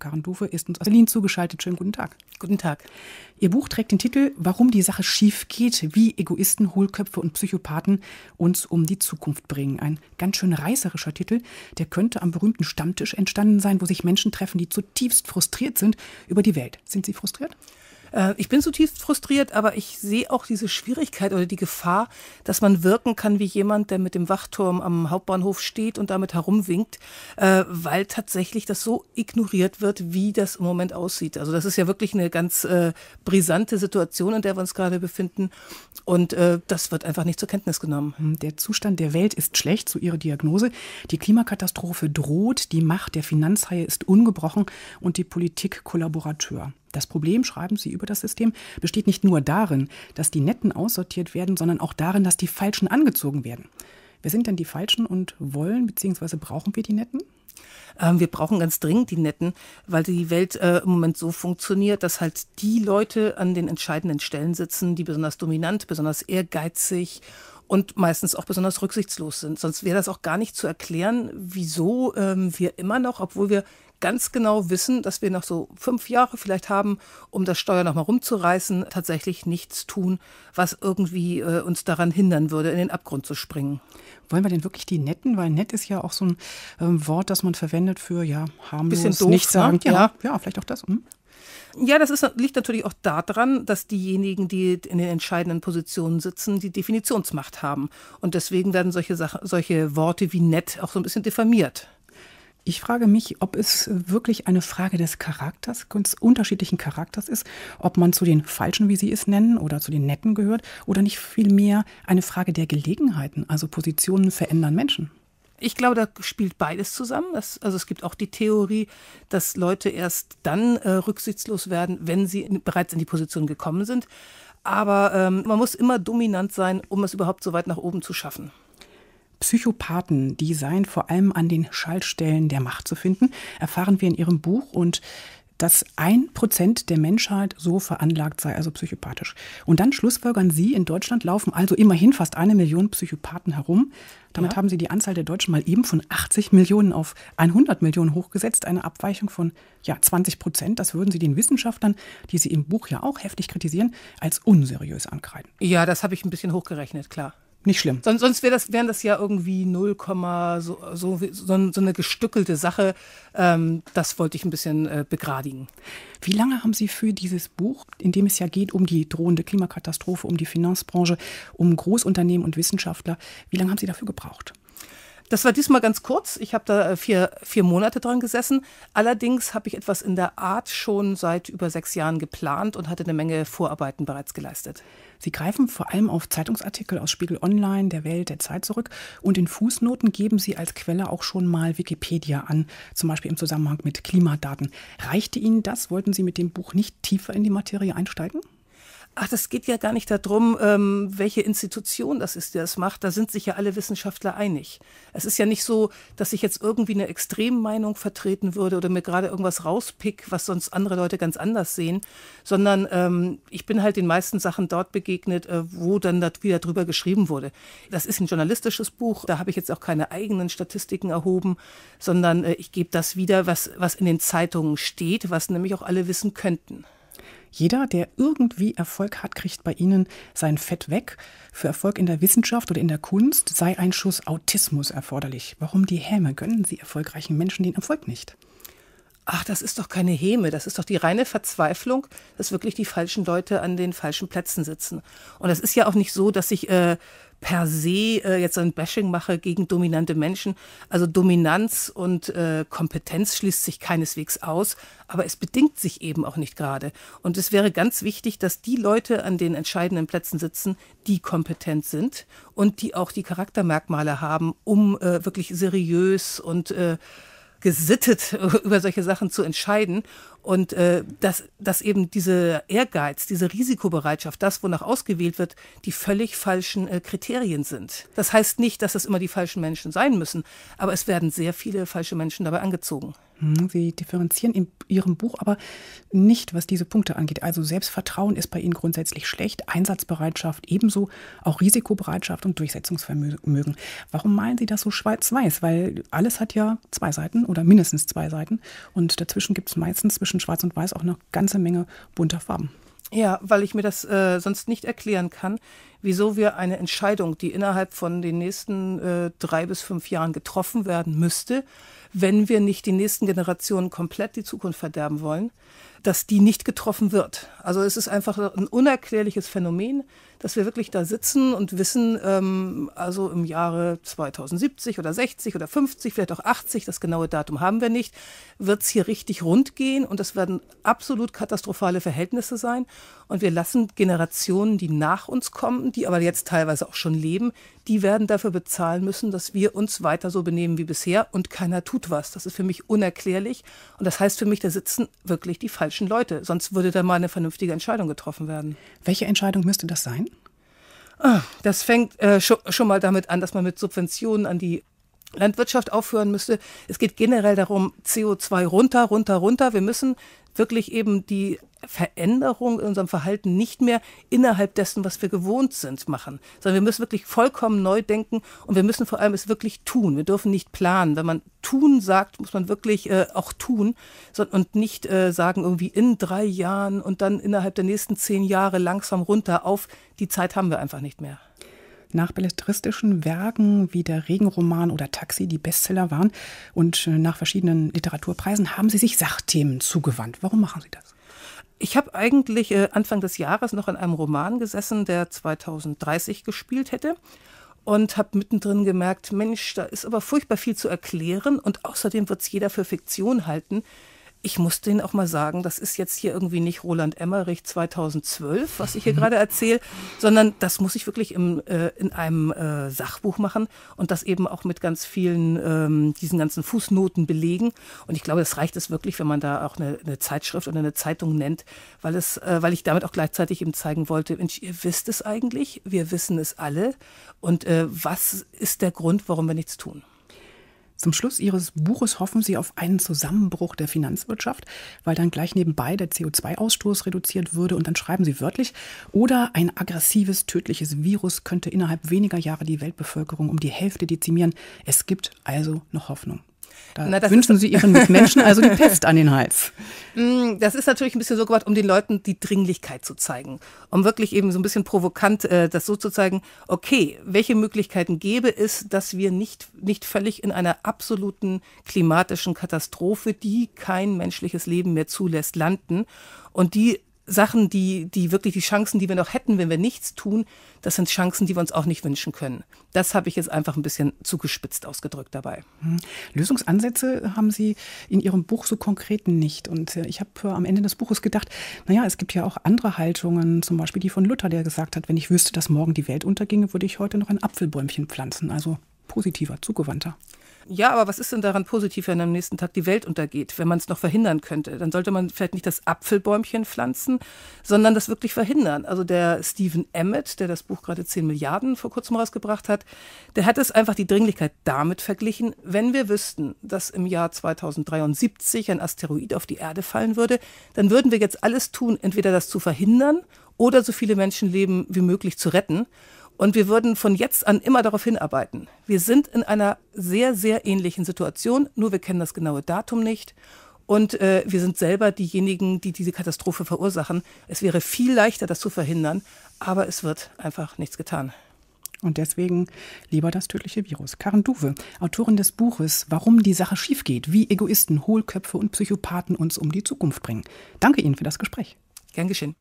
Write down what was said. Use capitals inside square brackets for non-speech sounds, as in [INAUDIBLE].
Karen Duwe ist uns aus Berlin zugeschaltet. Schönen guten Tag. Guten Tag. Ihr Buch trägt den Titel Warum die Sache schief geht, wie Egoisten, Hohlköpfe und Psychopathen uns um die Zukunft bringen. Ein ganz schön reißerischer Titel, der könnte am berühmten Stammtisch entstanden sein, wo sich Menschen treffen, die zutiefst frustriert sind über die Welt. Sind Sie frustriert? Äh, ich bin zutiefst frustriert, aber ich sehe auch diese Schwierigkeit oder die Gefahr, dass man wirken kann wie jemand, der mit dem Wachturm am Hauptbahnhof steht und damit herumwinkt, äh, weil tatsächlich das so ignoriert wird, wie das im Moment aussieht. Also das ist ja wirklich eine ganz äh, brisante Situation, in der wir uns gerade befinden. Und äh, das wird einfach nicht zur Kenntnis genommen. Hm, der Zustand der Welt ist schlecht, so Ihre Diagnose. Die Klimakatastrophe droht, die Macht der Finanzhaie ist ungebrochen und die Politik Kollaborateur. Das Problem, schreiben Sie über das System, besteht nicht nur darin, dass die Netten aussortiert werden, sondern auch darin, dass die Falschen angezogen werden. Wer sind denn die Falschen und wollen bzw. brauchen wir die Netten? Ähm, wir brauchen ganz dringend die Netten, weil die Welt äh, im Moment so funktioniert, dass halt die Leute an den entscheidenden Stellen sitzen, die besonders dominant, besonders ehrgeizig und meistens auch besonders rücksichtslos sind. Sonst wäre das auch gar nicht zu erklären, wieso ähm, wir immer noch, obwohl wir ganz genau wissen, dass wir noch so fünf Jahre vielleicht haben, um das Steuer nochmal rumzureißen, tatsächlich nichts tun, was irgendwie äh, uns daran hindern würde, in den Abgrund zu springen. Wollen wir denn wirklich die Netten? Weil nett ist ja auch so ein ähm, Wort, das man verwendet für, ja, harmlos, Bisschen doof, nicht sagen. Ne? Ja, ja, ja, vielleicht auch das. Hm? Ja, das ist, liegt natürlich auch daran, dass diejenigen, die in den entscheidenden Positionen sitzen, die Definitionsmacht haben. Und deswegen werden solche, solche Worte wie nett auch so ein bisschen diffamiert. Ich frage mich, ob es wirklich eine Frage des Charakters, ganz unterschiedlichen Charakters ist, ob man zu den Falschen, wie Sie es nennen, oder zu den Netten gehört, oder nicht vielmehr eine Frage der Gelegenheiten, also Positionen verändern Menschen. Ich glaube, da spielt beides zusammen. Das, also es gibt auch die Theorie, dass Leute erst dann äh, rücksichtslos werden, wenn sie in, bereits in die Position gekommen sind. Aber ähm, man muss immer dominant sein, um es überhaupt so weit nach oben zu schaffen. Psychopathen, die seien vor allem an den Schaltstellen der Macht zu finden, erfahren wir in ihrem Buch und dass ein Prozent der Menschheit so veranlagt sei, also psychopathisch. Und dann schlussfolgern Sie, in Deutschland laufen also immerhin fast eine Million Psychopathen herum. Damit ja. haben Sie die Anzahl der Deutschen mal eben von 80 Millionen auf 100 Millionen hochgesetzt, eine Abweichung von ja, 20 Prozent. Das würden Sie den Wissenschaftlern, die Sie im Buch ja auch heftig kritisieren, als unseriös ankreiden. Ja, das habe ich ein bisschen hochgerechnet, klar nicht schlimm. Sonst, sonst wär das, wären das ja irgendwie 0, so, so, so, so eine gestückelte Sache. Ähm, das wollte ich ein bisschen äh, begradigen. Wie lange haben Sie für dieses Buch, in dem es ja geht um die drohende Klimakatastrophe, um die Finanzbranche, um Großunternehmen und Wissenschaftler, wie lange haben Sie dafür gebraucht? Das war diesmal ganz kurz. Ich habe da äh, vier, vier Monate dran gesessen. Allerdings habe ich etwas in der Art schon seit über sechs Jahren geplant und hatte eine Menge Vorarbeiten bereits geleistet. Sie greifen vor allem auf Zeitungsartikel aus Spiegel Online, der Welt, der Zeit zurück und in Fußnoten geben Sie als Quelle auch schon mal Wikipedia an, zum Beispiel im Zusammenhang mit Klimadaten. Reichte Ihnen das? Wollten Sie mit dem Buch nicht tiefer in die Materie einsteigen? ach, das geht ja gar nicht darum, ähm, welche Institution das ist, die das macht. Da sind sich ja alle Wissenschaftler einig. Es ist ja nicht so, dass ich jetzt irgendwie eine Extremmeinung vertreten würde oder mir gerade irgendwas rauspick, was sonst andere Leute ganz anders sehen, sondern ähm, ich bin halt den meisten Sachen dort begegnet, äh, wo dann das wieder drüber geschrieben wurde. Das ist ein journalistisches Buch, da habe ich jetzt auch keine eigenen Statistiken erhoben, sondern äh, ich gebe das wieder, was, was in den Zeitungen steht, was nämlich auch alle wissen könnten. Jeder, der irgendwie Erfolg hat, kriegt bei Ihnen sein Fett weg. Für Erfolg in der Wissenschaft oder in der Kunst sei ein Schuss Autismus erforderlich. Warum die Häme? Gönnen Sie erfolgreichen Menschen den Erfolg nicht? Ach, das ist doch keine Häme, das ist doch die reine Verzweiflung, dass wirklich die falschen Leute an den falschen Plätzen sitzen. Und das ist ja auch nicht so, dass ich äh, per se äh, jetzt ein Bashing mache gegen dominante Menschen. Also Dominanz und äh, Kompetenz schließt sich keineswegs aus, aber es bedingt sich eben auch nicht gerade. Und es wäre ganz wichtig, dass die Leute an den entscheidenden Plätzen sitzen, die kompetent sind und die auch die Charaktermerkmale haben, um äh, wirklich seriös und äh, gesittet [LAUGHS] über solche Sachen zu entscheiden und äh, dass, dass eben diese Ehrgeiz, diese Risikobereitschaft, das, wonach ausgewählt wird, die völlig falschen äh, Kriterien sind. Das heißt nicht, dass es immer die falschen Menschen sein müssen, aber es werden sehr viele falsche Menschen dabei angezogen. Hm, sie differenzieren in Ihrem Buch aber nicht, was diese Punkte angeht. Also Selbstvertrauen ist bei Ihnen grundsätzlich schlecht, Einsatzbereitschaft ebenso, auch Risikobereitschaft und Durchsetzungsvermögen. Warum malen Sie das so schwarz-weiß? Weil alles hat ja zwei Seiten oder mindestens zwei Seiten. Und dazwischen gibt es meistens zwischen schwarz und weiß auch eine ganze Menge bunter Farben. Ja, weil ich mir das äh, sonst nicht erklären kann wieso wir eine Entscheidung, die innerhalb von den nächsten äh, drei bis fünf Jahren getroffen werden müsste, wenn wir nicht die nächsten Generationen komplett die Zukunft verderben wollen, dass die nicht getroffen wird. Also es ist einfach ein unerklärliches Phänomen, dass wir wirklich da sitzen und wissen, ähm, also im Jahre 2070 oder 60 oder 50, vielleicht auch 80, das genaue Datum haben wir nicht, wird es hier richtig rund gehen und das werden absolut katastrophale Verhältnisse sein. Und wir lassen Generationen, die nach uns kommen, haben, die aber jetzt teilweise auch schon leben, die werden dafür bezahlen müssen, dass wir uns weiter so benehmen wie bisher und keiner tut was. Das ist für mich unerklärlich und das heißt für mich, da sitzen wirklich die falschen Leute. Sonst würde da mal eine vernünftige Entscheidung getroffen werden. Welche Entscheidung müsste das sein? Ah, das fängt äh, schon, schon mal damit an, dass man mit Subventionen an die Landwirtschaft aufhören müsste. Es geht generell darum, CO2 runter, runter, runter. Wir müssen wirklich eben die Veränderung in unserem Verhalten nicht mehr innerhalb dessen, was wir gewohnt sind, machen, sondern wir müssen wirklich vollkommen neu denken und wir müssen vor allem es wirklich tun. Wir dürfen nicht planen. Wenn man tun sagt, muss man wirklich äh, auch tun und nicht äh, sagen irgendwie in drei Jahren und dann innerhalb der nächsten zehn Jahre langsam runter auf. Die Zeit haben wir einfach nicht mehr nach belletristischen Werken wie der Regenroman oder Taxi, die Bestseller waren, und äh, nach verschiedenen Literaturpreisen haben Sie sich Sachthemen zugewandt. Warum machen Sie das? Ich habe eigentlich äh, Anfang des Jahres noch an einem Roman gesessen, der 2030 gespielt hätte und habe mittendrin gemerkt, Mensch, da ist aber furchtbar viel zu erklären und außerdem wird es jeder für Fiktion halten ich muss denen auch mal sagen, das ist jetzt hier irgendwie nicht Roland Emmerich 2012, was ich hier mhm. gerade erzähle, sondern das muss ich wirklich im, äh, in einem äh, Sachbuch machen und das eben auch mit ganz vielen, ähm, diesen ganzen Fußnoten belegen. Und ich glaube, es reicht es wirklich, wenn man da auch eine, eine Zeitschrift oder eine Zeitung nennt, weil, es, äh, weil ich damit auch gleichzeitig eben zeigen wollte, Mensch, ihr wisst es eigentlich, wir wissen es alle und äh, was ist der Grund, warum wir nichts tun? Zum Schluss Ihres Buches hoffen Sie auf einen Zusammenbruch der Finanzwirtschaft, weil dann gleich nebenbei der CO2-Ausstoß reduziert würde und dann schreiben Sie wörtlich, oder ein aggressives, tödliches Virus könnte innerhalb weniger Jahre die Weltbevölkerung um die Hälfte dezimieren. Es gibt also noch Hoffnung. Da Na, wünschen Sie Ihren Mitmenschen also die Pest an den Hals. [LAUGHS] Mm, das ist natürlich ein bisschen so gemacht, um den Leuten die Dringlichkeit zu zeigen. Um wirklich eben so ein bisschen provokant äh, das so zu zeigen, okay, welche Möglichkeiten gäbe es, dass wir nicht, nicht völlig in einer absoluten klimatischen Katastrophe, die kein menschliches Leben mehr zulässt, landen und die Sachen, die, die wirklich die Chancen, die wir noch hätten, wenn wir nichts tun, das sind Chancen, die wir uns auch nicht wünschen können. Das habe ich jetzt einfach ein bisschen zugespitzt ausgedrückt dabei. Hm. Lösungsansätze haben Sie in Ihrem Buch so konkret nicht. Und äh, ich habe äh, am Ende des Buches gedacht, naja, es gibt ja auch andere Haltungen, zum Beispiel die von Luther, der gesagt hat, wenn ich wüsste, dass morgen die Welt unterginge, würde ich heute noch ein Apfelbäumchen pflanzen. Also positiver, zugewandter ja, aber was ist denn daran positiv, wenn am nächsten Tag die Welt untergeht, wenn man es noch verhindern könnte? Dann sollte man vielleicht nicht das Apfelbäumchen pflanzen, sondern das wirklich verhindern. Also der Stephen Emmett, der das Buch gerade 10 Milliarden vor kurzem rausgebracht hat, der hat es einfach die Dringlichkeit damit verglichen, wenn wir wüssten, dass im Jahr 2073 ein Asteroid auf die Erde fallen würde, dann würden wir jetzt alles tun, entweder das zu verhindern oder so viele Menschenleben wie möglich zu retten. Und wir würden von jetzt an immer darauf hinarbeiten. Wir sind in einer sehr, sehr ähnlichen Situation, nur wir kennen das genaue Datum nicht. Und äh, wir sind selber diejenigen, die diese Katastrophe verursachen. Es wäre viel leichter, das zu verhindern, aber es wird einfach nichts getan. Und deswegen lieber das tödliche Virus. Karen Duwe, Autorin des Buches Warum die Sache schief geht, wie Egoisten, Hohlköpfe und Psychopathen uns um die Zukunft bringen. Danke Ihnen für das Gespräch. Gern geschehen.